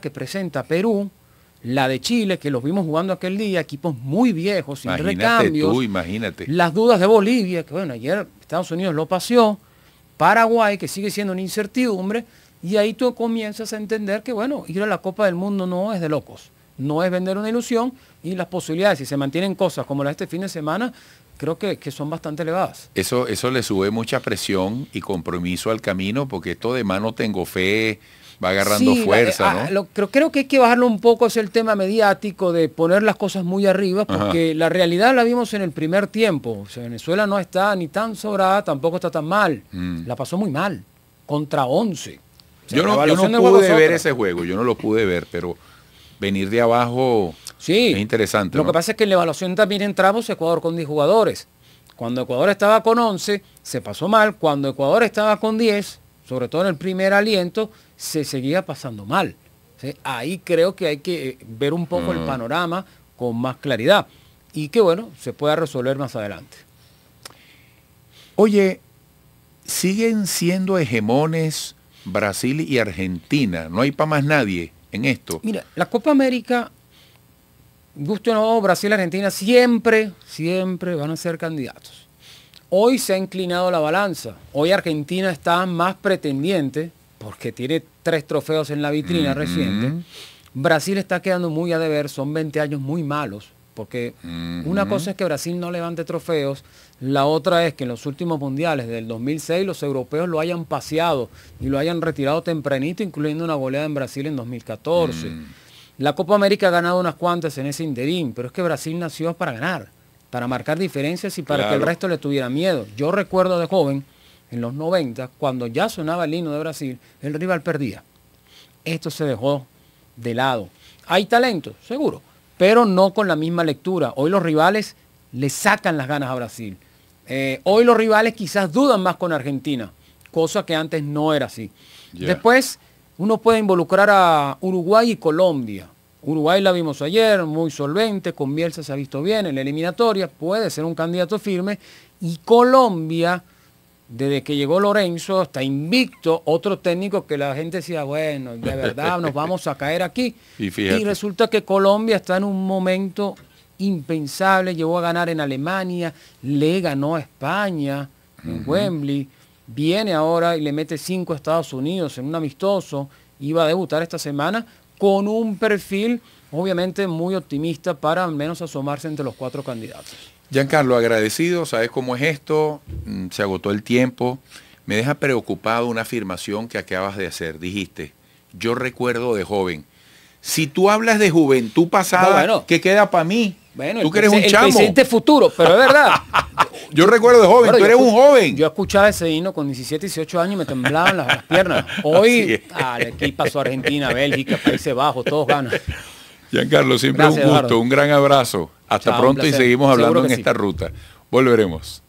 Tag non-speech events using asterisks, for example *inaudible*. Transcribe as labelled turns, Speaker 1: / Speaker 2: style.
Speaker 1: que presenta Perú, la de Chile, que los vimos jugando aquel día, equipos muy viejos, sin imagínate
Speaker 2: imagínate.
Speaker 1: Las dudas de Bolivia, que bueno, ayer Estados Unidos lo paseó. Paraguay, que sigue siendo una incertidumbre. Y ahí tú comienzas a entender que, bueno, ir a la Copa del Mundo no es de locos. No es vender una ilusión y las posibilidades, si se mantienen cosas como las de este fin de semana, creo que, que, son bastante elevadas.
Speaker 2: Eso, eso le sube mucha presión y compromiso al camino, porque esto de mano tengo fe, va agarrando fuerza, ah, ¿no?
Speaker 1: creo, que hay que bajarlo un poco, es el tema mediático de poner las cosas muy arriba, porque la realidad la vimos en el primer tiempo. Venezuela no está ni tan sobrada, tampoco está tan mal. Mm. La pasó muy mal, contra 11. yo, no, pude ver ese
Speaker 2: juego, yo no lo pude ver, pero venir de abajo es interesante. Lo que pasa
Speaker 1: es que en la evaluación también entramos Ecuador con 10 jugadores. Cuando Ecuador estaba con 11, se pasó mal. Cuando Ecuador estaba con 10, sobre todo en el primer aliento, se seguía pasando mal. Ahí creo que hay que eh, ver un poco el mm. panorama con más claridad y que bueno, se pueda resolver más adelante.
Speaker 2: Oye, siguen siendo hegemones Brasil y Argentina, no hay para más nadie en esto.
Speaker 1: Mira, la Copa América, guste o no, Brasil y Argentina siempre, siempre van a ser candidatos. Hoy se ha inclinado la balanza. Hoy Argentina está más pretendiente, porque tiene tres trofeos en la vitrina reciente. Brasil está quedando muy a deber, son 20 años muy malos, porque una cosa es que Brasil no levante trofeos, la otra es que en los últimos mundiales del 2006 los europeos lo hayan paseado y lo hayan retirado tempranito, incluyendo una goleada en Brasil en 2014. Mm. La Copa América ha ganado unas cuantas en ese interín, pero es que Brasil nació para ganar para marcar diferencias y para que el resto le tuviera miedo. Yo recuerdo de joven, en los 90, cuando ya sonaba el hino de Brasil, el rival perdía. Esto se dejó de lado. Hay talento, seguro, pero no con la misma lectura. Hoy los rivales le sacan las ganas a Brasil. Eh, hoy los rivales quizás dudan más con Argentina, cosa que antes no era así. Después, uno puede involucrar a Uruguay y Colombia. Uruguay la vimos ayer, muy solvente, con Bielsa se ha visto bien en la eliminatoria, puede ser un candidato firme. Y Colombia, desde que llegó Lorenzo, está invicto, otro técnico que la gente decía, bueno, de verdad nos vamos a caer aquí. *laughs* Y, resulta que Colombia está en un momento impensable, llegó a ganar en Alemania, le ganó a España, en Wembley, viene ahora y le mete cinco a Estados Unidos en un amistoso, iba a debutar esta semana, con un perfil obviamente muy optimista para al menos asomarse entre los cuatro candidatos.
Speaker 2: Giancarlo, agradecido, sabes cómo es esto, mm, se agotó el tiempo. Me deja preocupado una afirmación que acabas de hacer. Dijiste, yo recuerdo de joven. Si tú hablas de juventud pasada, ¿qué queda para mí?
Speaker 1: Bueno, tú que eres un el presente futuro, pero es verdad. *laughs* Yo recuerdo de joven, tú eres un joven. Yo escuchaba ese himno con 17, 18 años y me temblaban las, piernas. *laughs* Hoy, aquí pasó Argentina, Bélgica, Países Bajos, todos ganan.
Speaker 2: Giancarlo, siempre un gusto, un gran abrazo. Hasta pronto y seguimos hablando en esta
Speaker 1: ruta. Volveremos.